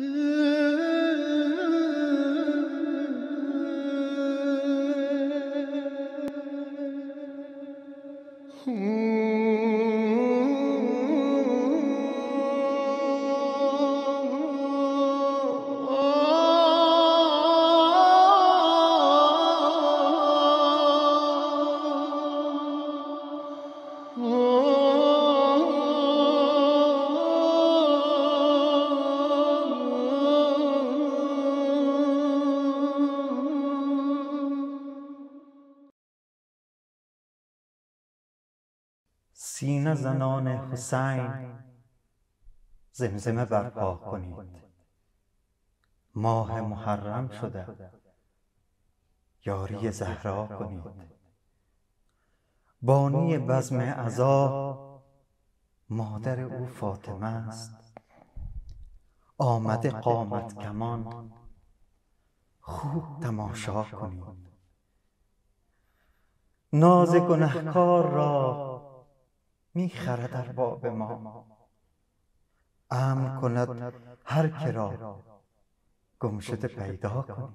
Mm-hmm. زنان حسین زمزمه برپا کنید ماه محرم شده یاری زهرا کنید بانی بزم عزا مادر او فاطمه است آمد قامت کمان خوب تماشا کنید ناز گنهکار را میخره در باب ما امن کند هر که را گمشده پیدا کن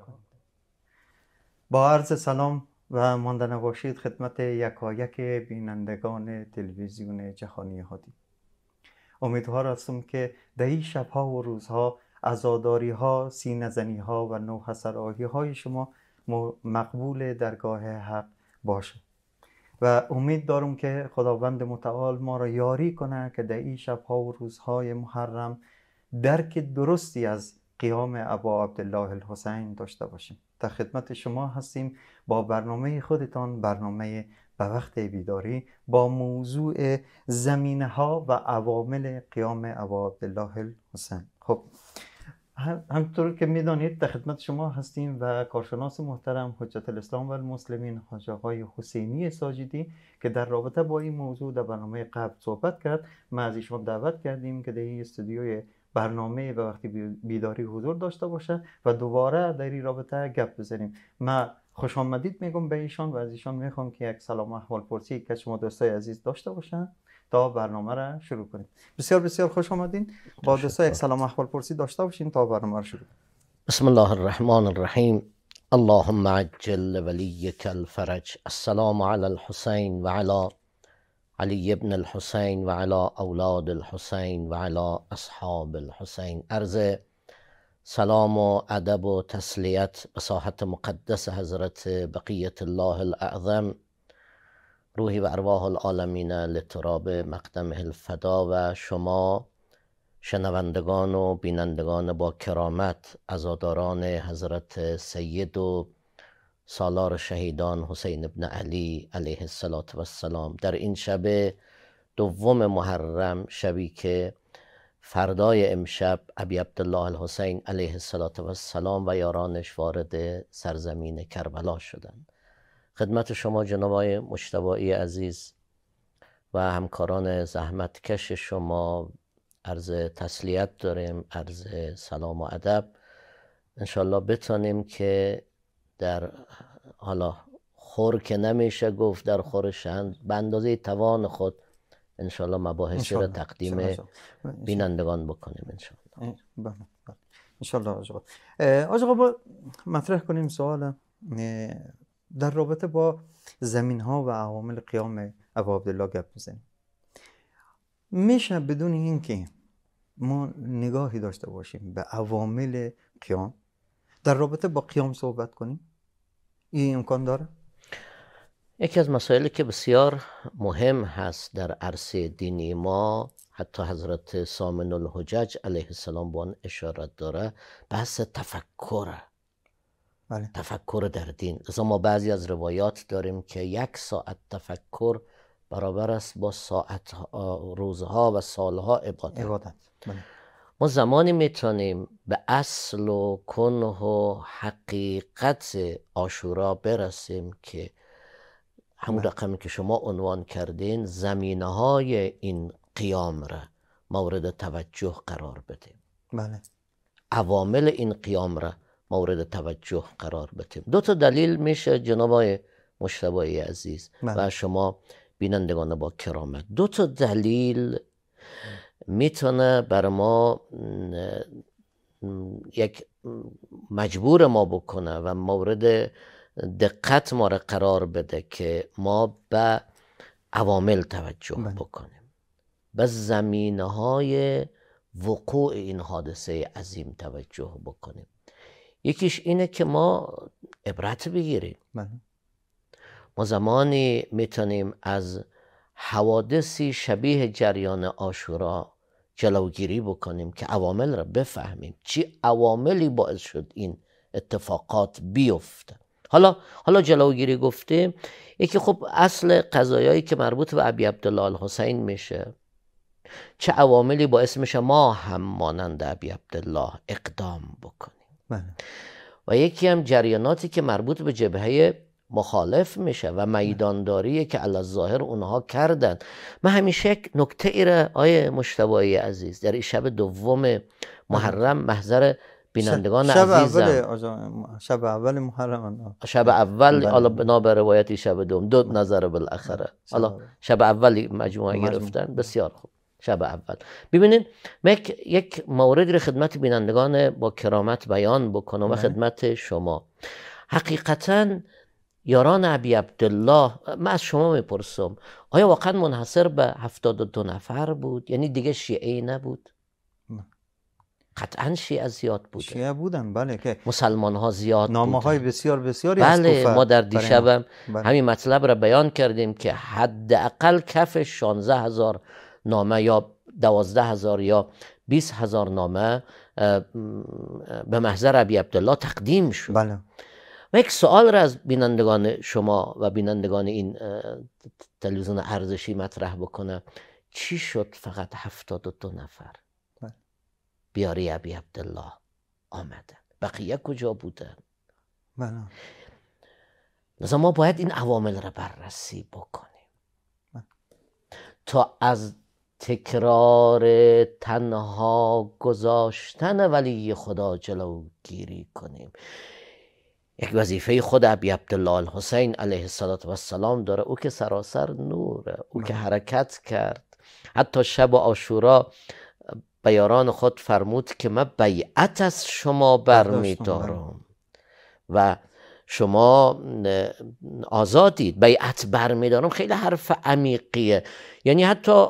با عرض سلام و ماندن باشید خدمت یکایک بینندگان تلویزیون جهانی هادی امیدوار هستم که در این شبها و روزها ازاداری ها، سینزنی ها و نوحسرایی های شما مقبول درگاه حق باشد و امید دارم که خداوند متعال ما را یاری کنه که در این شبها و روزهای محرم درک درستی از قیام ابا عبدالله الحسین داشته باشیم در خدمت شما هستیم با برنامه خودتان برنامه به وقت بیداری با موضوع زمینه ها و عوامل قیام ابا عبدالله الحسین خب همطور که میدانید در خدمت شما هستیم و کارشناس محترم حجت الاسلام و المسلمین حاج آقای حسینی ساجدی که در رابطه با این موضوع در برنامه قبل صحبت کرد ما از ایشون دعوت کردیم که در این استودیوی برنامه و وقتی بیداری حضور داشته باشه و دوباره در این رابطه گپ بزنیم ما خوش آمدید میگم به ایشان و از ایشان میخوام که یک سلام احوال پرسی که شما دوستای عزیز داشته باشن تا برنامه را شروع کنیم بسیار بسیار خوش آمدین با دوستای یک سلام احوال پرسی داشته باشین تا برنامه را شروع بسم الله الرحمن الرحیم اللهم عجل ولیک الفرج السلام علی الحسین و علی علی ابن الحسین و علی اولاد الحسین و علی اصحاب الحسین ارزه. سلام و ادب و تسلیت به ساحت مقدس حضرت بقیت الله الاعظم روحی و ارواح العالمین لتراب مقدم الفدا و شما شنوندگان و بینندگان با کرامت ازاداران حضرت سید و سالار شهیدان حسین ابن علی علیه السلام در این شب دوم محرم شبی که فردای امشب ابی عبدالله الحسین علیه السلام و یارانش وارد سرزمین کربلا شدند خدمت شما جناب آقای عزیز و همکاران زحمتکش شما عرض تسلیت داریم عرض سلام و ادب انشالله بتانیم که در حالا خور که نمیشه گفت در خورشند، به اندازه توان خود انشالله مباحثی را تقدیم بینندگان بکنیم انشالله بله, بله. انشالله آجابا با مطرح کنیم سوال در رابطه با زمین ها و عوامل قیام ابو عبدالله گپ بزنیم میشه بدون اینکه ما نگاهی داشته باشیم به عوامل قیام در رابطه با قیام صحبت کنیم این امکان داره یکی از مسائلی که بسیار مهم هست در عرصه دینی ما حتی حضرت سامن الحجج علیه السلام به آن اشارت داره بحث تفکر بله. تفکر در دین از ما بعضی از روایات داریم که یک ساعت تفکر برابر است با ساعت روزها و سالها عبادت, عبادت. بله. ما زمانی میتونیم به اصل و کنه و حقیقت آشورا برسیم که همون بله. رقم که شما عنوان کردین زمینه های این قیام را مورد توجه قرار بدیم بله عوامل این قیام را مورد توجه قرار بدیم دو تا دلیل میشه جناب های مشتبه عزیز بله. و شما بینندگان با کرامت دو تا دلیل میتونه بر ما یک مجبور ما بکنه و مورد دقت ما را قرار بده که ما به عوامل توجه بله. بکنیم به زمینه های وقوع این حادثه عظیم توجه بکنیم یکیش اینه که ما عبرت بگیریم بله. ما زمانی میتونیم از حوادثی شبیه جریان آشورا جلوگیری بکنیم که عوامل را بفهمیم چی عواملی باعث شد این اتفاقات بیفته حالا حالا جلوگیری گفته یکی خب اصل قضایایی که مربوط به ابی عبدالله حسین میشه چه عواملی با اسمش ما هم مانند ابی عبدالله اقدام بکنیم بله. و یکی هم جریاناتی که مربوط به جبهه مخالف میشه و میدانداری که علا ظاهر اونها کردن من همیشه یک نکته ای را آیه مشتبایی عزیز در شب دوم محرم محضر بینندگان شب عزیزم اول شب اول محرم شب اول بله. حالا بنا به روایت شب دوم دو بله. نظر بالاخره حالا شب اول مجموعه گرفتن بسیار خوب شب اول ببینید یک موردی رو خدمت بینندگان با کرامت بیان بکنم و بله. خدمت شما حقیقتا یاران ابی عبدالله من از شما میپرسم آیا واقعا منحصر به هفتاد نفر بود یعنی دیگه شیعه نبود قطعا شیعه زیاد بوده شیعه بودن بله که مسلمان ها زیاد نامه های بسیار بسیاری بله ما در دیشب بله. همین مطلب را بیان کردیم که حداقل کف 16 هزار نامه یا 12 هزار یا 20 هزار نامه به محضر ابی عبدالله تقدیم شد بله و یک سوال را از بینندگان شما و بینندگان این تلویزیون ارزشی مطرح بکنه چی شد فقط 72 نفر بیاری عبی عبدالله آمدن بقیه کجا بودن بله ما باید این عوامل را بررسی بکنیم تا از تکرار تنها گذاشتن ولی خدا جلوگیری کنیم یک وظیفه خود ابی عبدالله حسین علیه السلام داره او که سراسر نوره او که بله. حرکت کرد حتی شب آشورا به یاران خود فرمود که من بیعت از شما برمیدارم بله. و شما آزادید بیعت برمیدارم خیلی حرف عمیقیه یعنی حتی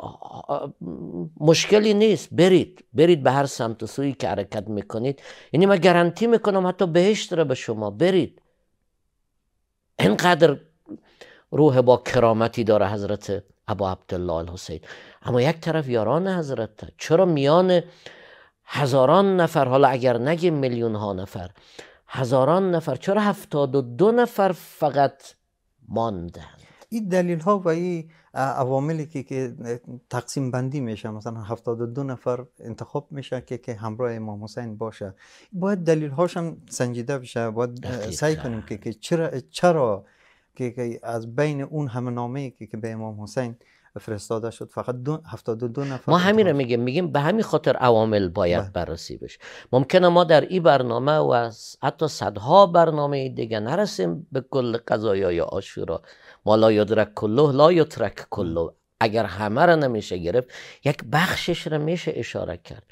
مشکلی نیست برید برید به هر سمت و سویی که حرکت میکنید یعنی من گارانتی میکنم حتی بهشت را به شما برید اینقدر روح با کرامتی داره حضرت ابا عبدالله الحسین اما یک طرف یاران حضرت چرا میان هزاران نفر حالا اگر نگه میلیون ها نفر هزاران نفر چرا هفتاد و دو نفر فقط مانده این دلیل ها و این عواملی که که تقسیم بندی میشه مثلا دو نفر انتخاب میشه که که همراه امام حسین باشه باید دلیل هاش هم سنجیده بشه باید سعی کنیم که که چرا چرا که, از بین اون همه نامه که که به امام حسین فرستاده شد فقط دو دو, نفر ما همین رو میگیم میگیم به همین خاطر عوامل باید بله. بررسی بشه ممکنه ما در این برنامه و حتی صدها برنامه دیگه نرسیم به کل قضایای آشورا ما لا یدرک کله لا یترک کله اگر همه رو نمیشه گرفت یک بخشش رو میشه اشاره کرد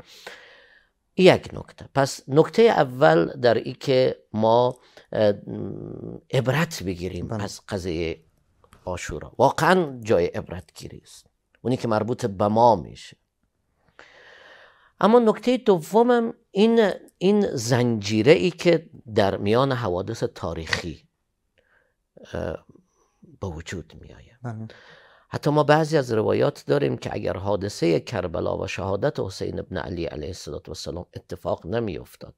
یک نکته پس نکته اول در ای که ما عبرت بگیریم بله. از قضیه آشورا واقعا جای عبرت است اونی که مربوط به ما میشه اما نکته دومم این این زنجیره ای که در میان حوادث تاریخی به وجود آید بله. حتی ما بعضی از روایات داریم که اگر حادثه کربلا و شهادت حسین ابن علی علیه السلام اتفاق نمی افتاد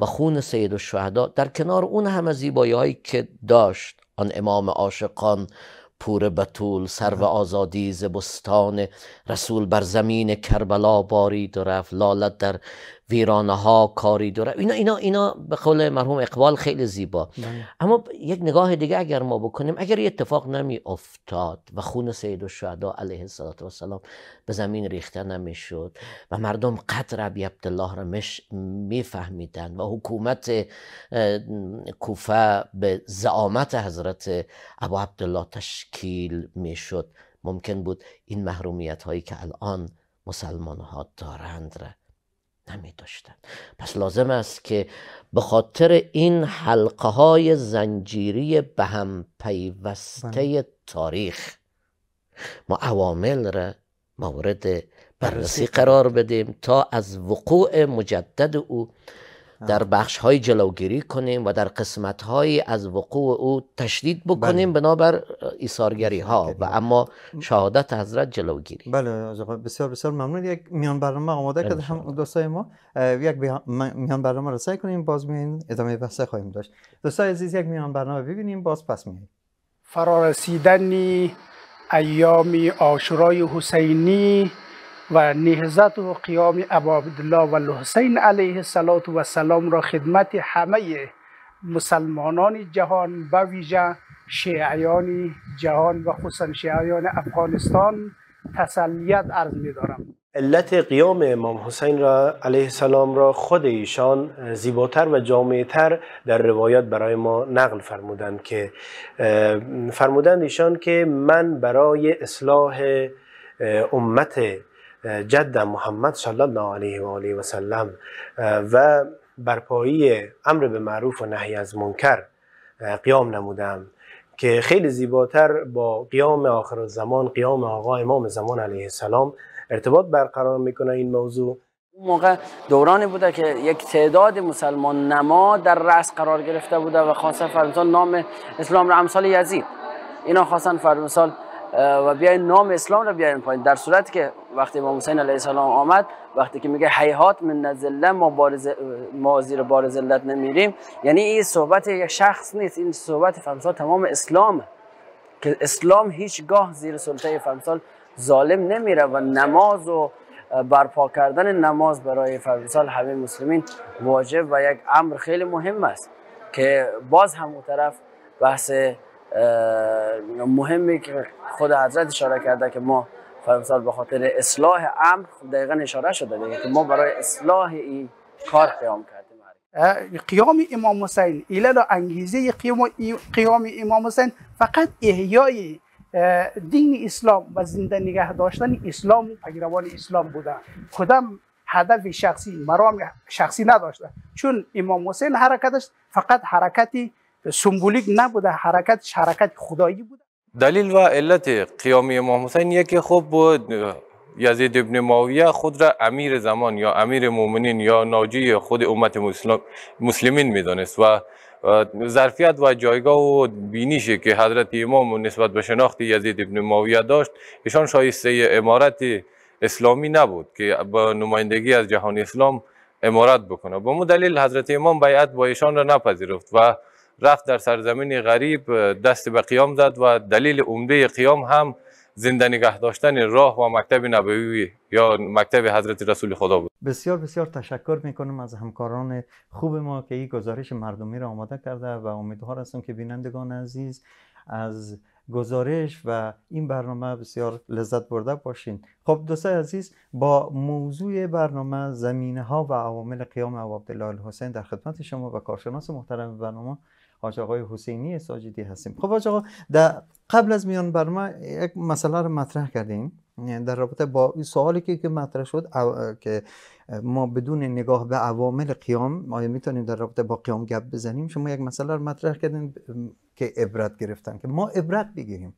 و خون سید الشهدا در کنار اون همه زیبایی هایی که داشت آن امام عاشقان پور بتول سر و آزادی ز بستان رسول بر زمین کربلا بارید و رفت لالت در ویرانه ها کاری داره اینا اینا اینا به قول مرحوم اقبال خیلی زیبا بله. اما یک نگاه دیگه اگر ما بکنیم اگر یه اتفاق نمی افتاد و خون سید الشهدا علیه السلام به زمین ریخته شد و مردم قدر ابی عبدالله را فهمیدن و حکومت کوفه به زعامت حضرت عبد عبدالله تشکیل شد ممکن بود این محرومیت هایی که الان مسلمان ها دارند را نمی پس لازم است که به خاطر این حلقه های زنجیری به هم پیوسته بله. تاریخ ما عوامل را مورد بررسی قرار بدیم تا از وقوع مجدد او در بخش های جلوگیری کنیم و در قسمت های از وقوع او تشدید بکنیم بله. بنابر ایثارگری ها و اما شهادت حضرت جلوگیری بله بسیار بسیار ممنون یک میان برنامه آماده کرد بله، هم دوستای ما یک میان برنامه رسای کنیم باز میان ادامه بحث خواهیم داشت دوستای عزیز یک میان برنامه ببینیم باز پس میاییم فرارسیدنی ایام آشورای حسینی و نهزت و قیام ابا عبدالله و الحسین علیه السلام را خدمت همه مسلمانان جهان به ویژه شیعیان جهان و خصوصا شیعیان افغانستان تسلیت عرض می دارم علت قیام امام حسین را علیه السلام را خود ایشان زیباتر و جامعتر در روایات برای ما نقل فرمودند که فرمودند ایشان که من برای اصلاح امت جد محمد صلی الله علیه و آله و سلم و برپایی امر به معروف و نهی از منکر قیام نمودم که خیلی زیباتر با قیام آخر زمان قیام آقا امام زمان علیه السلام ارتباط برقرار میکنه این موضوع اون موقع دورانی بوده که یک تعداد مسلمان نما در رأس قرار گرفته بوده و خاصه فرمسال نام اسلام را امثال یزید اینا خاصن فرمسال و بیاین نام اسلام رو بیاین پایین در صورت که وقتی امام حسین علیه السلام آمد وقتی که میگه حیات من نزله ما, بارز... ما زیر بار ذلت نمیریم یعنی این صحبت یک شخص نیست این صحبت فمسال تمام اسلامه که اسلام هیچگاه زیر سلطه فمسال ظالم نمیره و نماز و برپا کردن نماز برای فمسال همه مسلمین واجب و یک امر خیلی مهم است که باز هم طرف بحث مهمی که خود حضرت اشاره کرده که ما فرمسال به خاطر اصلاح امر دقیقا اشاره شده دیگه که ما برای اصلاح این کار قیام کردیم قیام امام حسین ایله را انگیزه قیام, قیام امام حسین فقط احیای دین اسلام و زنده نگه داشتن اسلام و پیروان اسلام بوده کدام هدف شخصی مرام شخصی نداشته چون امام حسین حرکتش فقط حرکتی سمبولیک نبوده حرکت شرکت خدایی بوده دلیل و علت قیام امام حسین یکی خوب بود یزید ابن معاویه خود را امیر زمان یا امیر مؤمنین یا ناجی خود امت مسلمین مسلمین میدانست و ظرفیت و جایگاه و بینیشی که حضرت امام نسبت به شناخت یزید ابن معاویه داشت ایشان شایسته امارت اسلامی نبود که با نمایندگی از جهان اسلام امارت بکنه به مدلیل دلیل حضرت امام بیعت با ایشان را نپذیرفت و رفت در سرزمین غریب دست به قیام زد و دلیل عمده قیام هم زنده نگه داشتن راه و مکتب نبوی یا مکتب حضرت رسول خدا بود بسیار بسیار تشکر میکنم از همکاران خوب ما که این گزارش مردمی را آماده کرده و امیدوار هستم که بینندگان عزیز از گزارش و این برنامه بسیار لذت برده باشین خب دوستای عزیز با موضوع برنامه زمینه ها و عوامل قیام عبدالله حسین در خدمت شما و کارشناس محترم برنامه حاج آقای حسینی ساجدی هستیم خب حاج آقا در قبل از میان بر ما یک مسئله رو مطرح کردیم در رابطه با سوالی که که مطرح شد که ما بدون نگاه به عوامل قیام آیا میتونیم در رابطه با قیام گپ بزنیم شما یک مسئله رو مطرح کردیم که عبرت گرفتن که ما عبرت بگیریم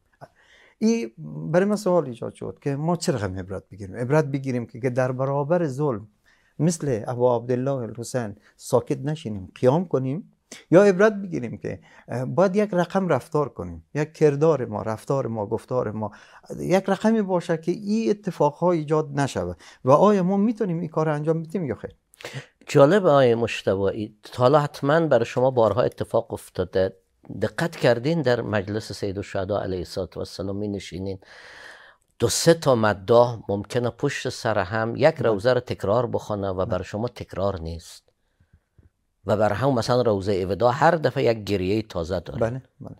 این برای ما سوال ایجاد شد که ما چرا هم عبرت بگیریم عبرت بگیریم که در برابر ظلم مثل ابو عبدالله الحسین ساکت نشینیم قیام کنیم یا عبرت بگیریم که باید یک رقم رفتار کنیم یک کردار ما رفتار ما گفتار ما یک رقمی باشه که این اتفاقها ایجاد نشود و آیا ما میتونیم این کار انجام بدیم یا خیر جالب آیا مشتبایی حالا حتما برای شما بارها اتفاق افتاده دقت کردین در مجلس سید و شهده علیه السلام می نشینین دو سه تا مده ممکنه پشت سر هم یک بله. روزه رو تکرار بخونه و بر شما تکرار نیست و هم مثلا روزه ودا هر دفعه یک گریه تازه داره بله, بله.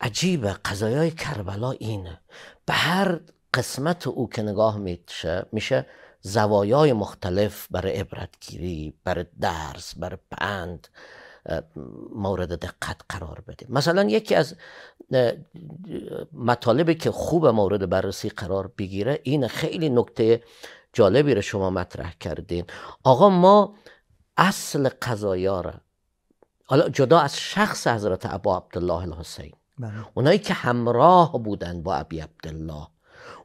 عجیبه قضایای کربلا اینه به هر قسمت او که نگاه میشه میشه زوایای مختلف برای عبرتگیری برای درس برای پند مورد دقت قرار بده مثلا یکی از مطالبی که خوب مورد بررسی قرار بگیره این خیلی نکته جالبی رو شما مطرح کردین آقا ما اصل قضایا حالا جدا از شخص حضرت ابا عبدالله الحسین بله. اونایی که همراه بودن با ابی عبدالله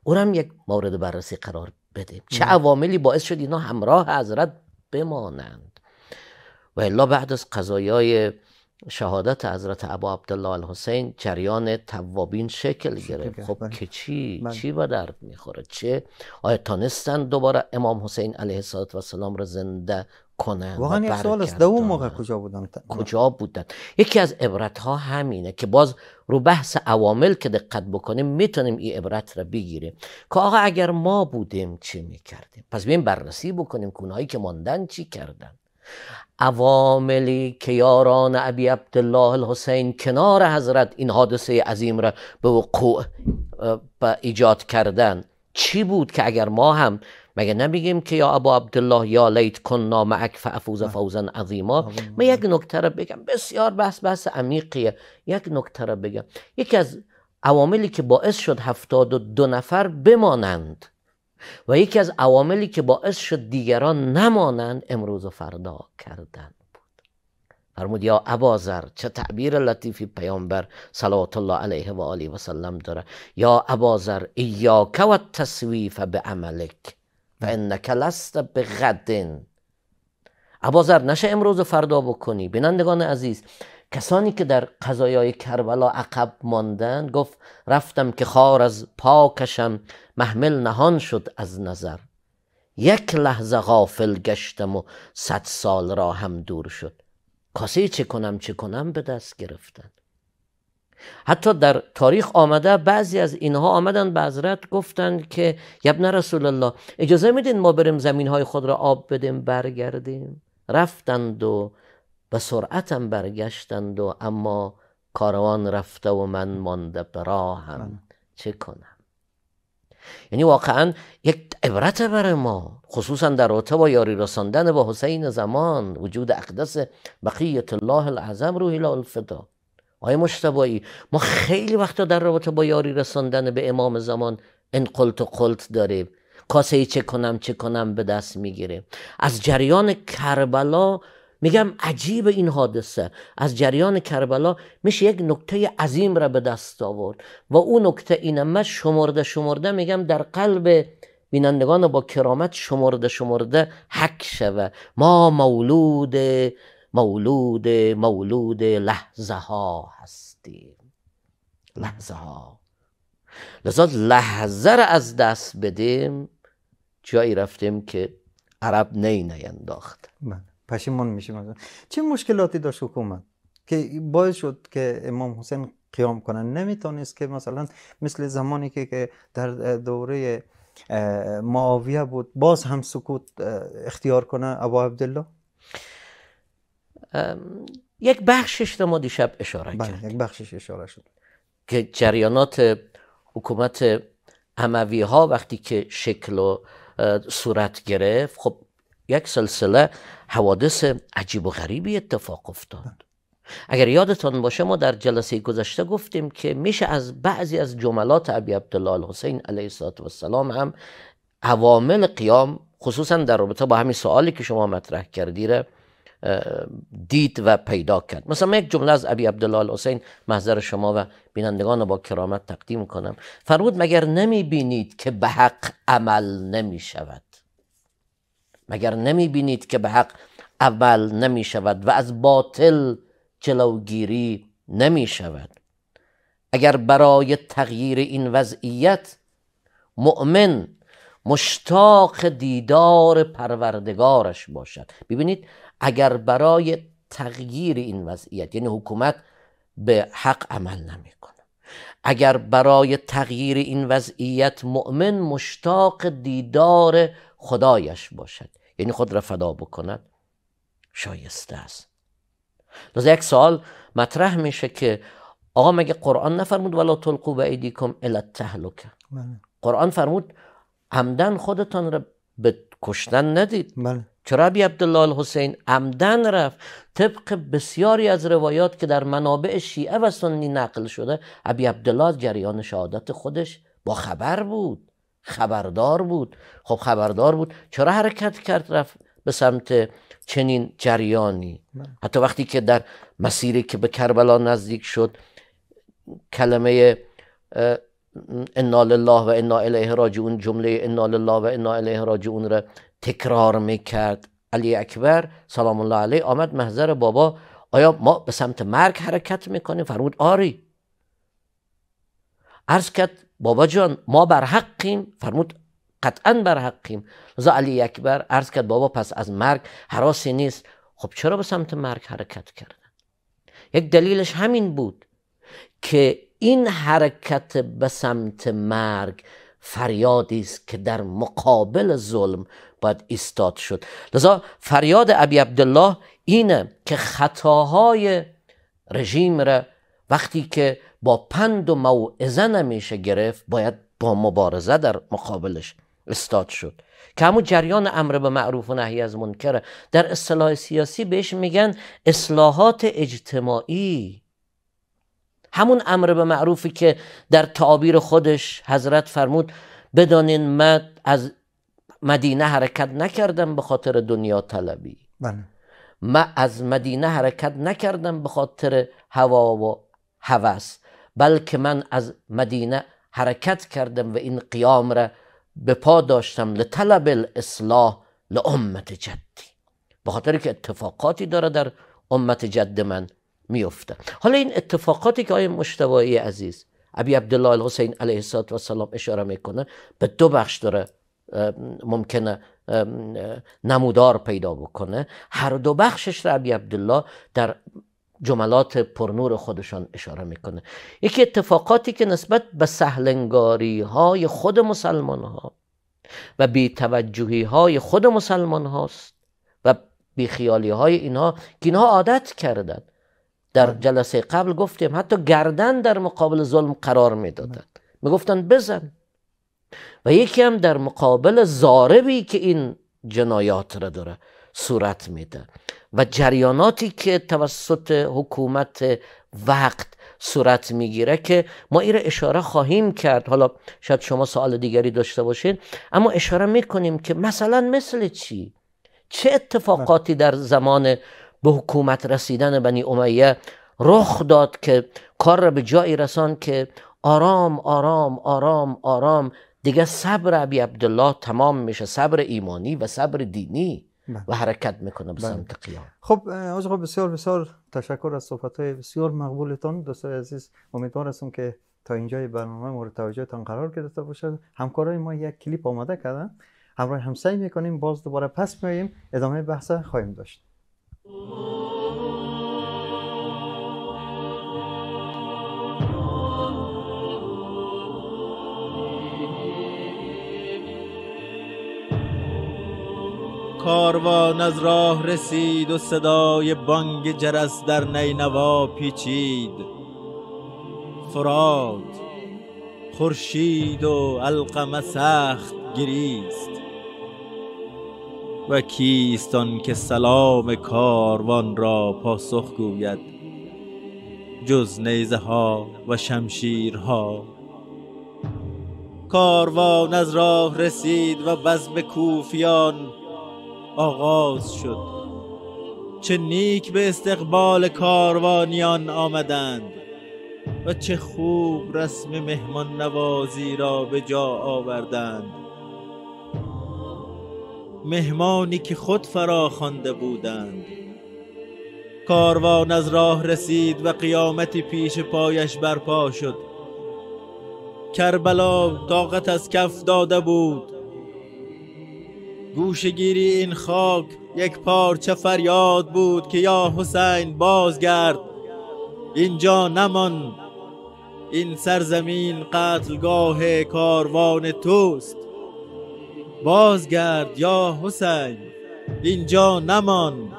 هم یک مورد بررسی قرار بدیم چه بله. عواملی باعث شد اینا همراه حضرت بمانند و الا بعد از قضایای شهادت حضرت ابا عبدالله الحسین جریان توابین شکل گرفت خب بله. که چی چی با درد میخوره چه آیا تانستن دوباره امام حسین علیه السلام را زنده کنن واقعا یک سوال است در اون موقع کجا بودن کجا بودن یکی از عبرت ها همینه که باز رو بحث عوامل که دقت بکنیم میتونیم این عبرت را بگیریم که آقا اگر ما بودیم چی میکردیم پس بیم بررسی بکنیم که که ماندن چی کردن عواملی که یاران ابی عبدالله الحسین کنار حضرت این حادثه عظیم را به وقوع ایجاد کردن چی بود که اگر ما هم مگه نمیگیم که یا ابا عبدالله یا لیت کنا معک فافوز فوزا عظیما من یک نکته را بگم بسیار بحث بحث عمیقیه یک نکته را بگم یکی از عواملی که باعث شد هفتاد و دو نفر بمانند و یکی از عواملی که باعث شد دیگران نمانند امروز و فردا کردن بود فرمود یا ابازر چه تعبیر لطیفی پیامبر صلوات الله علیه و آله و سلم داره یا ابازر ایاک و تصویف به عملک و انک لست به غدن ابازر نشه امروز و فردا بکنی بینندگان عزیز کسانی که در قضایای کربلا عقب ماندن گفت رفتم که خار از پا محمل نهان شد از نظر یک لحظه غافل گشتم و صد سال را هم دور شد کاسه چه کنم چه کنم به دست گرفتن حتی در تاریخ آمده بعضی از اینها آمدن به حضرت گفتند که یبن رسول الله اجازه میدین ما بریم زمین های خود را آب بدیم برگردیم رفتند و به سرعتم برگشتند و اما کاروان رفته و من مانده به راهم بله. چه کنم یعنی واقعا یک عبرت بر ما خصوصا در رابطه با یاری رساندن با حسین زمان وجود اقدس بقیت الله العظم روحی لالفدا الفدا آیا مشتبایی ما خیلی وقتا در رابطه با یاری رساندن به امام زمان ان قلت و قلت داریم کاسه ای چه کنم چه کنم به دست میگیره از جریان کربلا میگم عجیب این حادثه از جریان کربلا میشه یک نکته عظیم را به دست آورد و اون نکته اینه من شمرده شمرده میگم در قلب بینندگان با کرامت شمرده شمرده حک شوه ما مولود مولود مولود لحظه ها هستیم لحظه ها لذا لحظه را از دست بدیم جایی رفتیم که عرب نی نینداخت من بله، پشیمان میشیم چه مشکلاتی داشت حکومت که باید شد که امام حسین قیام کنه نمیتونست که مثلا مثل زمانی که که در دوره معاویه بود باز هم سکوت اختیار کنه ابو عبدالله یک بخشش ما دیشب اشاره بله، کرد یک بخشش اشاره شد که جریانات حکومت عموی ها وقتی که شکل و صورت گرفت خب یک سلسله حوادث عجیب و غریبی اتفاق افتاد بله. اگر یادتان باشه ما در جلسه گذشته گفتیم که میشه از بعضی از جملات ابی عبدالله الحسین علیه السلام هم عوامل قیام خصوصا در رابطه با همین سوالی که شما مطرح کردی دید و پیدا کرد مثلا یک جمله از ابی عبدالله حسین محضر شما و بینندگان با کرامت تقدیم کنم فرمود مگر نمی بینید که به حق عمل نمی شود مگر نمی بینید که به حق عمل نمی شود و از باطل جلوگیری نمی شود اگر برای تغییر این وضعیت مؤمن مشتاق دیدار پروردگارش باشد ببینید اگر برای تغییر این وضعیت یعنی حکومت به حق عمل نمیکنه اگر برای تغییر این وضعیت مؤمن مشتاق دیدار خدایش باشد یعنی خود را فدا بکند شایسته است لذا یک سال مطرح میشه که آقا مگه قرآن نفرمود ولا به ایدیکم الا التهلکه بله. قرآن فرمود عمدن خودتان را به کشتن ندید بله چرا ابی عبدالله الحسین عمدن رفت طبق بسیاری از روایات که در منابع شیعه و سنی نقل شده ابی عبدالله جریان شهادت خودش با خبر بود خبردار بود خب خبردار بود چرا حرکت کرد رفت به سمت چنین جریانی حتی وقتی که در مسیری که به کربلا نزدیک شد کلمه انا لله و انا الیه راجعون جمله انا لله و انا الیه راجعون را تکرار میکرد علی اکبر سلام الله علیه آمد محضر بابا آیا ما به سمت مرگ حرکت میکنیم فرمود آری عرض کرد بابا جان ما بر حقیم فرمود قطعا بر حقیم لذا علی اکبر عرض کرد بابا پس از مرگ حراسی نیست خب چرا به سمت مرگ حرکت کردن یک دلیلش همین بود که این حرکت به سمت مرگ فریادی است که در مقابل ظلم باید ایستاد شد لذا فریاد ابی عبدالله اینه که خطاهای رژیم را وقتی که با پند و موعظه نمیشه گرفت باید با مبارزه در مقابلش استاد شد که همون جریان امر به معروف و نهی از منکره در اصطلاح سیاسی بهش میگن اصلاحات اجتماعی همون امر به معروفی که در تعابیر خودش حضرت فرمود بدانین من از مدینه حرکت نکردم به خاطر دنیا طلبی بله. من از مدینه حرکت نکردم به خاطر هوا و هوس بلکه من از مدینه حرکت کردم و این قیام را به پا داشتم لطلب الاصلاح لامت جدی به خاطر که اتفاقاتی داره در امت جد من میفته. حالا این اتفاقاتی که آیه مشتوایی عزیز ابی عبدالله الحسین علیه السلام اشاره میکنه به دو بخش داره ممکنه نمودار پیدا بکنه هر دو بخشش را ابی عبدالله در جملات پرنور خودشان اشاره میکنه یکی اتفاقاتی که نسبت به سهلنگاری های خود مسلمان ها و توجهی های خود مسلمان هاست و خیالی های اینها که اینها عادت کردند در جلسه قبل گفتیم حتی گردن در مقابل ظلم قرار میدادند میگفتن بزن و یکی هم در مقابل زاربی که این جنایات را داره صورت میده و جریاناتی که توسط حکومت وقت صورت میگیره که ما این اشاره خواهیم کرد حالا شاید شما سوال دیگری داشته باشین اما اشاره میکنیم که مثلا مثل چی چه اتفاقاتی بله. در زمان به حکومت رسیدن بنی امیه رخ داد که کار را به جایی رسان که آرام آرام آرام آرام دیگه صبر ابی عبدالله تمام میشه صبر ایمانی و صبر دینی بله. و حرکت میکنه به بله. سمت قیام خب از خب بسیار بسیار تشکر از صحبت های بسیار مقبولتان دوست عزیز امیدوار هستم که تا اینجای برنامه مورد توجهتان قرار گرفته باشد همکارای ما یک کلیپ آماده کردن همراه هم میکنیم باز دوباره پس میاییم ادامه بحث خواهیم داشت کاروان از راه رسید و صدای بانگ جرس در نینوا پیچید فراد خورشید و القمه سخت گریست و کیستان که سلام کاروان را پاسخ گوید جز نیزه ها و شمشیرها کاروان از راه رسید و بزم کوفیان آغاز شد چه نیک به استقبال کاروانیان آمدند و چه خوب رسم مهمان نوازی را به جا آوردند مهمانی که خود فراخوانده بودند کاروان از راه رسید و قیامتی پیش پایش برپا شد کربلا طاقت از کف داده بود گوشگیری این خاک یک پارچه فریاد بود که یا حسین بازگرد اینجا نمان این سرزمین قتلگاه کاروان توست بازگرد یا حسین اینجا نمان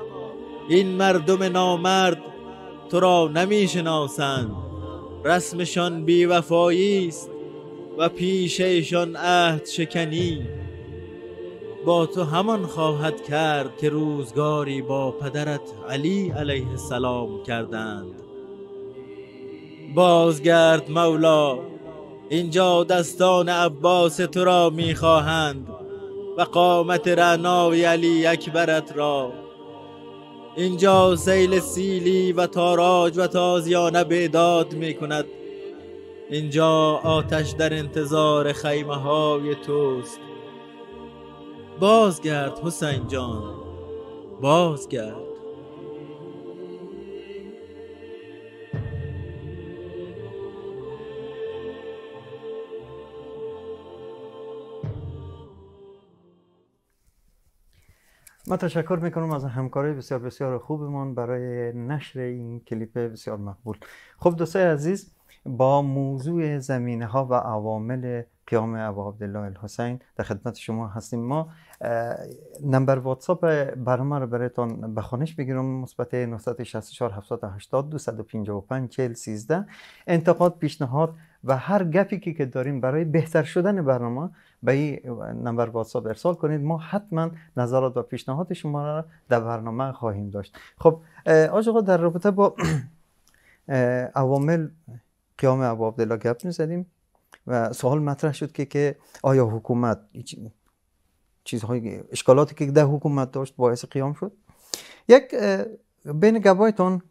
این مردم نامرد تو را شناسند رسمشان بیوفایی است و پیششان عهد شکنی با تو همان خواهد کرد که روزگاری با پدرت علی علیه السلام کردند بازگرد مولا اینجا دستان عباس تو را میخواهند و قامت رعنای علی اکبرت را اینجا سیل سیلی و تاراج و تازیانه بیداد می کند اینجا آتش در انتظار خیمه های توست بازگرد حسین جان بازگرد من تشکر میکنم از همکاری بسیار بسیار خوبمون برای نشر این کلیپ بسیار مقبول خب دوستای عزیز با موضوع زمینه ها و عوامل قیام ابو عبدالله الحسین در خدمت شما هستیم ما نمبر واتساپ برنامه رو برایتان به خانش بگیرم مثبت 964 780 255 انتقاد پیشنهاد و هر گپی که که داریم برای بهتر شدن برنامه به این نمبر واتساپ ارسال کنید ما حتما نظرات و پیشنهاد شما را در برنامه خواهیم داشت خب آقا در رابطه با عوامل قیام ابو عبدالله گپ میزدیم و سوال مطرح شد که که آیا حکومت چیزهای اشکالاتی که در حکومت داشت باعث قیام شد یک بین گبایتان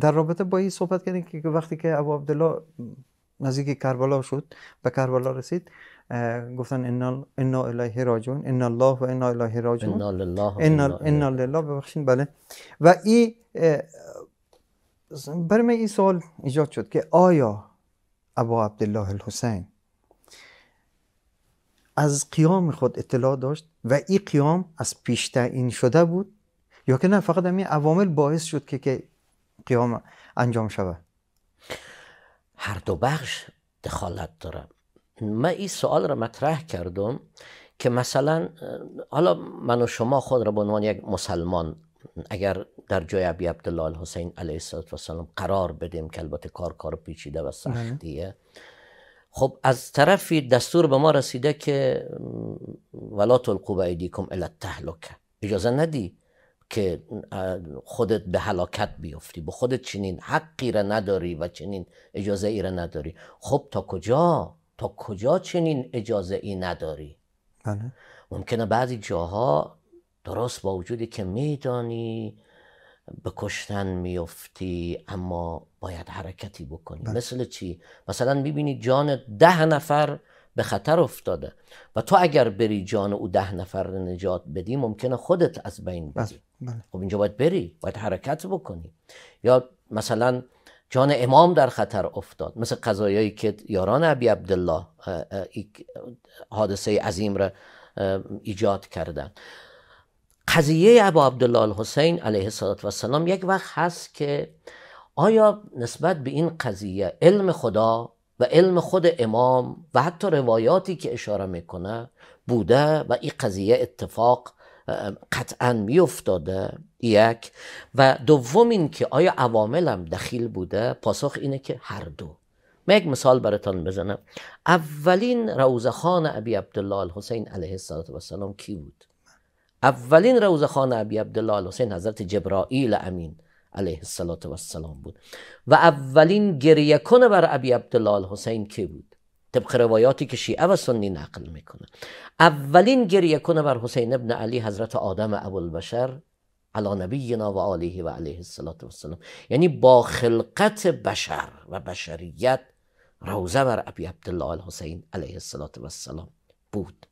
در رابطه با این صحبت کردیم که وقتی که ابو نزدیک کربلا شد به کربلا رسید گفتن انا انا الیه راجعون انا الله و انا الله راجعون انا الله، انا, الله لله ببخشید بله و این برای من این سوال ایجاد شد که آیا ابا عبدالله الحسین از قیام خود اطلاع داشت و این قیام از این شده بود یا که نه فقط همین عوامل باعث شد که که قیام انجام شود هر دو بخش دخالت داره من این سوال را مطرح کردم که مثلا حالا من و شما خود را به عنوان یک مسلمان اگر در جای ابی عبدالله حسین علیه السلام قرار بدیم که البته کار کار پیچیده و سختیه خب از طرفی دستور به ما رسیده که ولا تلقوا ایدیکم الی التهلکه اجازه ندی که خودت به حلاکت بیفتی به خودت چنین حقی را نداری و چنین اجازه ای را نداری خب تا کجا تا کجا چنین اجازه ای نداری ممکن بله. ممکنه بعضی جاها درست با وجودی که میدانی به کشتن میفتی اما باید حرکتی بکنی بله. مثل چی مثلا میبینی جان ده نفر به خطر افتاده و تو اگر بری جان او ده نفر نجات بدی ممکنه خودت از بین بری بله، بله. خب اینجا باید بری باید حرکت بکنی یا مثلا جان امام در خطر افتاد مثل قضایایی که یاران ابی عبدالله حادثه عظیم را ایجاد کردن قضیه ابا عبدالله الحسین علیه السلام یک وقت هست که آیا نسبت به این قضیه علم خدا و علم خود امام و حتی روایاتی که اشاره میکنه بوده و این قضیه اتفاق قطعا میافتاده یک و دوم این که آیا عوامل هم دخیل بوده پاسخ اینه که هر دو من یک مثال براتان بزنم اولین روزخان ابی عبدالله الحسین علیه السلام کی بود؟ اولین روزخان ابی عبدالله الحسین حضرت جبرائیل امین علیه السلام بود و اولین گریه کنه بر ابی عبدالله حسین کی بود طبق روایاتی که شیعه و سنی نقل میکنه اولین گریه کنه بر حسین ابن علی حضرت آدم ابوالبشر علی نبینا و آلیه و علیه السلام یعنی با خلقت بشر و بشریت روزه بر ابی عبدالله حسین علیه السلام بود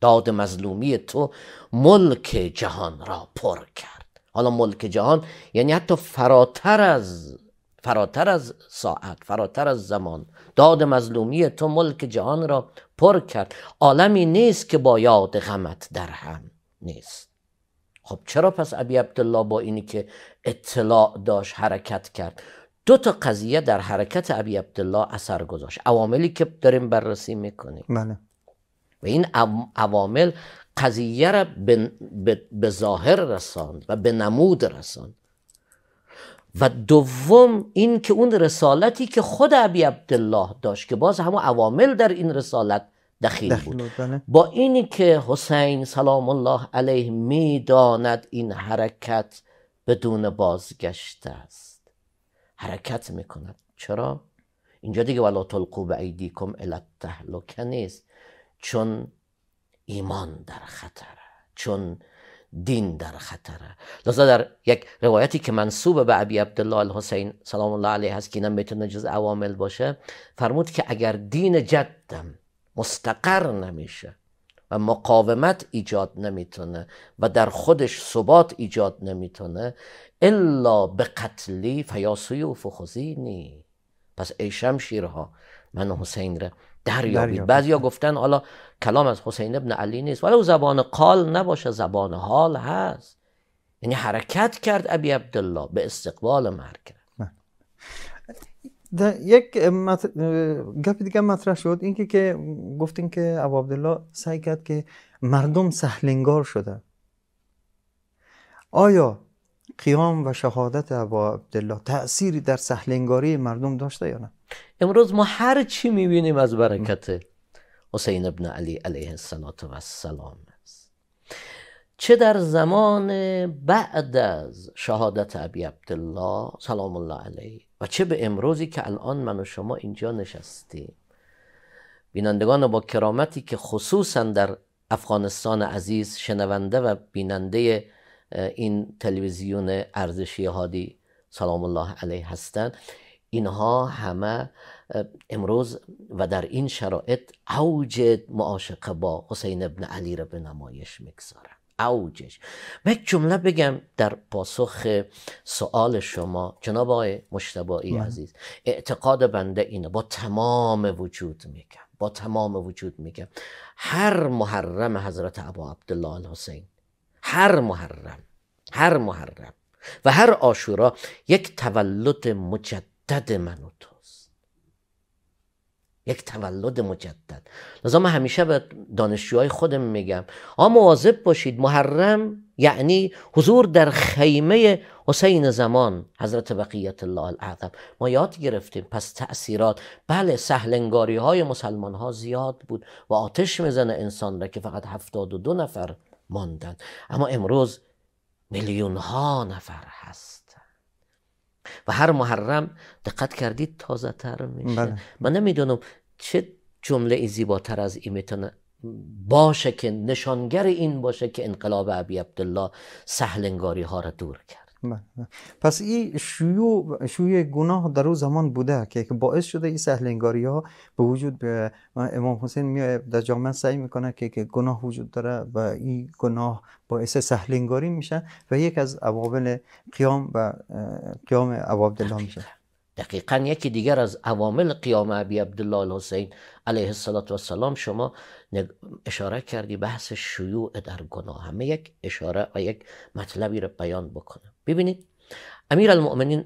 داد مظلومی تو ملک جهان را پر کرد حالا ملک جهان یعنی حتی فراتر از فراتر از ساعت فراتر از زمان داد مظلومی تو ملک جهان را پر کرد عالمی نیست که با یاد غمت در هم نیست خب چرا پس ابی عبدالله با اینی که اطلاع داشت حرکت کرد دو تا قضیه در حرکت ابی عبدالله اثر گذاشت عواملی که داریم بررسی میکنیم بله و این عوامل قضیه را به،, به،, به ظاهر رساند و به نمود رساند و دوم این که اون رسالتی که خود عبی عبدالله داشت که باز همه عوامل در این رسالت دخیل بود بله. با اینی که حسین سلام الله علیه میداند این حرکت بدون بازگشت است حرکت میکند چرا اینجا دیگه ولا به ایدیکم الی تحلوکه نیست چون ایمان در خطره چون دین در خطره لذا در یک روایتی که منصوب به ابی عبدالله الحسین سلام الله علیه هست که نمیتونه جز عوامل باشه فرمود که اگر دین جدم مستقر نمیشه و مقاومت ایجاد نمیتونه و در خودش ثبات ایجاد نمیتونه الا به قتلی فیاسوی و فخوزینی پس ای شمشیرها من حسین را دریابید بعضیا گفتن حالا کلام از حسین ابن علی نیست او زبان قال نباشه زبان حال هست یعنی حرکت کرد ابی عبدالله به استقبال مرکه یک مط... گپ دیگه مطرح شد اینکه که گفتین که ابو عبدالله سعی کرد که مردم سهلنگار شده آیا قیام و شهادت ابا عبدالله تأثیری در سهلنگاری مردم داشته یا نه امروز ما هر چی میبینیم از برکت حسین ابن علی علیه السلام است چه در زمان بعد از شهادت ابی عبدالله سلام الله علیه و چه به امروزی که الان من و شما اینجا نشستیم بینندگان با کرامتی که خصوصا در افغانستان عزیز شنونده و بیننده این تلویزیون ارزشی هادی سلام الله علیه هستند اینها همه امروز و در این شرایط اوج معاشقه با حسین ابن علی را به نمایش میگذارن اوجش و یک جمله بگم در پاسخ سوال شما جناب آقای مشتبایی بله. عزیز اعتقاد بنده اینه با تمام وجود میگم با تمام وجود میگم هر محرم حضرت ابا عبدالله الحسین هر محرم هر محرم و هر آشورا یک تولد مجدد من و توست یک تولد مجدد لذا من همیشه به دانشجوهای خودم میگم آ مواظب باشید محرم یعنی حضور در خیمه حسین زمان حضرت بقیت الله العظم ما یاد گرفتیم پس تأثیرات بله سهلنگاری های مسلمان ها زیاد بود و آتش میزنه انسان را که فقط هفتاد و دو نفر ماندن اما امروز میلیون ها نفر هست و هر محرم دقت کردید تازه تر میشه بله. من نمیدونم چه جمله زیباتر از این میتونه باشه که نشانگر این باشه که انقلاب ابی عبدالله سهلنگاری ها را دور کرد بله، بله. پس این شیوع گناه در او زمان بوده که باعث شده این سهلنگاری ها به وجود به امام حسین می در جامعه سعی میکنه که گناه وجود داره و این گناه باعث سهلنگاری میشه و یک از عوامل قیام و قیام عبدالله میشه دقیقا یکی دیگر از عوامل قیام ابی عبدالله الحسین علیه السلام شما اشاره کردی بحث شیوع در گناه همه یک اشاره و یک مطلبی را بیان بکنم ببینید امیر المؤمنین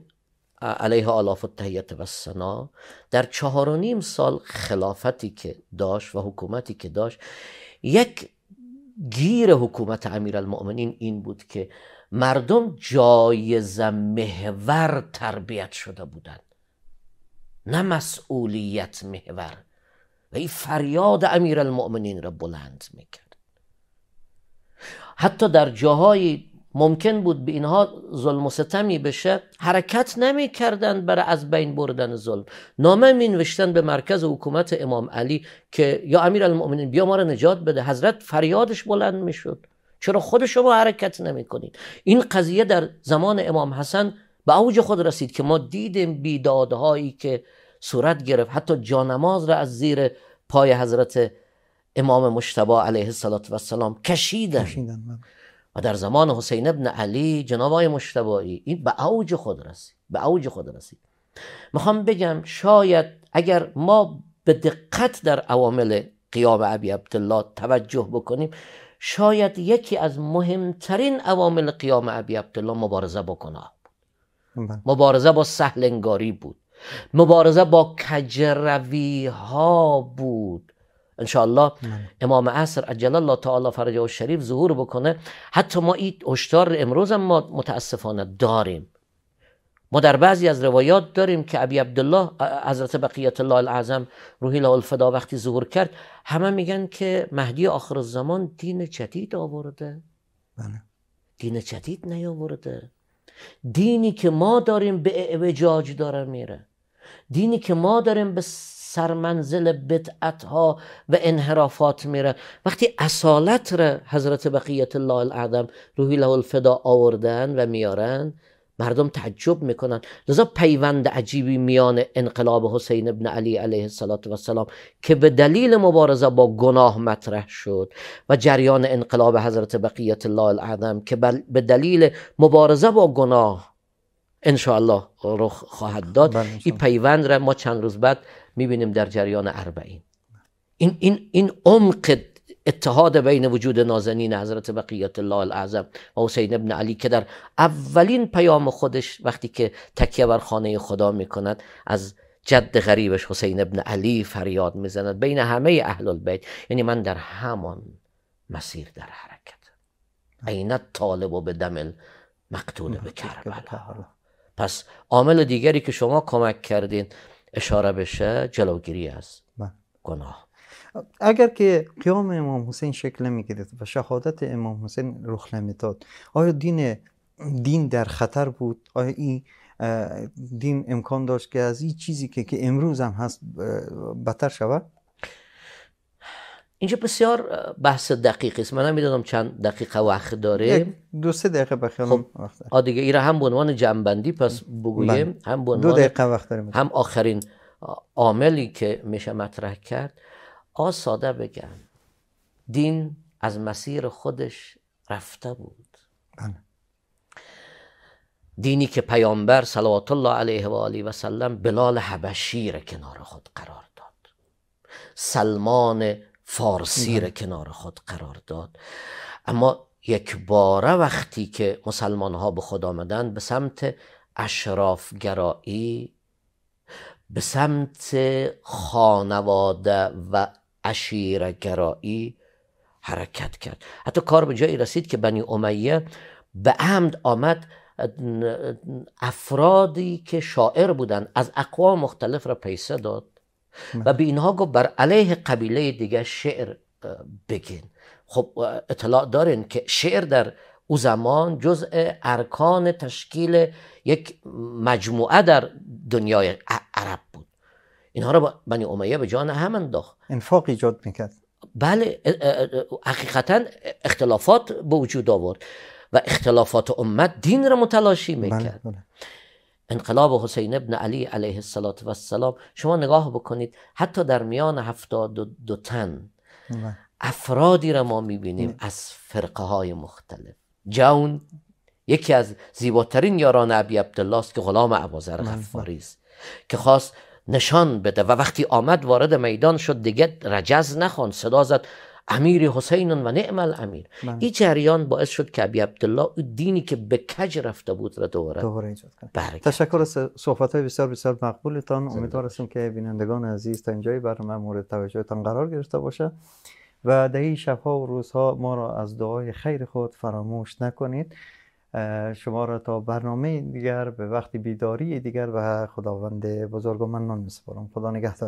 علیه آلاف تهیت و سنا در چهار و نیم سال خلافتی که داشت و حکومتی که داشت یک گیر حکومت امیر المؤمنین این بود که مردم جایز محور تربیت شده بودند نه مسئولیت محور و این فریاد امیر المؤمنین را بلند میکرد حتی در جاهایی ممکن بود به اینها ظلم و ستمی بشه حرکت نمی کردن برای از بین بردن ظلم نامه می نوشتن به مرکز حکومت امام علی که یا امیر المؤمنین بیا ما را نجات بده حضرت فریادش بلند میشد چرا خود شما حرکت نمی این قضیه در زمان امام حسن به اوج خود رسید که ما دیدیم بیدادهایی که صورت گرفت حتی جانماز را از زیر پای حضرت امام مشتبه علیه السلام کشیدن, کشیدن بله. و در زمان حسین ابن علی جناب آقای مشتبایی این به اوج خود رسید به اوج خود رسید میخوام بگم شاید اگر ما به دقت در عوامل قیام ابی عبدالله توجه بکنیم شاید یکی از مهمترین عوامل قیام ابی عبدالله مبارزه بکنه بله. مبارزه با سهلنگاری بود مبارزه با کجروی ها بود انشاءالله بله. امام عصر عجل الله تعالی فرجه و شریف ظهور بکنه حتی ما این هشدار امروز هم ما متاسفانه داریم ما در بعضی از روایات داریم که ابی عبدالله حضرت بقیت الله الاعظم روحی الله الفدا وقتی ظهور کرد همه میگن که مهدی آخر الزمان دین جدید آورده بله. دین جدید نیاورده دینی که ما داریم به اعوجاج داره میره دینی که ما داریم به سرمنزل بدعت ها و انحرافات میره وقتی اصالت را حضرت بقیت الله الاعظم روحی له الفدا آوردن و میارن مردم تعجب میکنن لذا پیوند عجیبی میان انقلاب حسین ابن علی علیه السلام که به دلیل مبارزه با گناه مطرح شد و جریان انقلاب حضرت بقیت الله الاعظم که به دلیل مبارزه با گناه الله رخ خواهد داد بله، این پیوند را ما چند روز بعد میبینیم در جریان اربعین این, این, این اتحاد بین وجود نازنین حضرت بقیت الله الاعظم و حسین ابن علی که در اولین پیام خودش وقتی که تکیه بر خانه خدا میکند از جد غریبش حسین ابن علی فریاد میزند بین همه اهل البیت یعنی من در همان مسیر در حرکت عین طالب و به دمل مقتول به کربلا پس عامل دیگری که شما کمک کردین اشاره بشه جلوگیری از گناه اگر که قیام امام حسین شکل گرفت و شهادت امام حسین رخ داد آیا دین دین در خطر بود آیا این دین امکان داشت که از این چیزی که که امروز هم هست بتر شود اینجا بسیار بحث دقیق است من نمیدونم چند دقیقه وقت داره دو سه دقیقه بخیر خب آ دیگه ایره هم به عنوان جنبندی پس بله. بگوییم هم به عنوان دو دقیقه وقت داریم هم آخرین عاملی که میشه مطرح کرد آقا ساده بگم دین از مسیر خودش رفته بود بله. دینی که پیامبر صلوات الله علیه و آله و سلم بلال حبشی را کنار خود قرار داد سلمان فارسی را بله. کنار خود قرار داد اما یک باره وقتی که مسلمان ها به خود آمدند به سمت گرایی، به سمت خانواده و عشیره گرایی حرکت کرد حتی کار به جایی رسید که بنی امیه به عمد آمد افرادی که شاعر بودند از اقوام مختلف را پیسه داد و به اینها گفت بر علیه قبیله دیگه شعر بگین خب اطلاع دارین که شعر در او زمان جزء ارکان تشکیل یک مجموعه در دنیای عرب بود اینها رو بنی امیه به جان هم انداخت انفاق ایجاد میکرد بله حقیقتا اختلافات به وجود آورد و اختلافات امت دین را متلاشی بله، میکرد بله. انقلاب حسین ابن علی علیه السلام شما نگاه بکنید حتی در میان هفتاد دو تن بله. افرادی را ما میبینیم از فرقه های مختلف جون یکی از زیباترین یاران ابی عبدالله است که غلام عبازر غفاری است که خواست نشان بده و وقتی آمد وارد میدان شد دیگه رجز نخوان صدا زد امیر حسین و نعم الامیر بله. این جریان باعث شد که ابی عبدالله دینی که به کج رفته بود را دوباره دوباره ایجاد تشکر از صحبت های بسیار بسیار مقبولتان امیدوار هستم که بینندگان عزیز تا اینجای برنامه مورد توجهتان قرار گرفته باشه و در این شبها و روزها ما را از دعای خیر خود فراموش نکنید شما را تا برنامه دیگر به وقتی بیداری دیگر و خداوند بزرگ و منان من میسپارم خدا نگهدارتون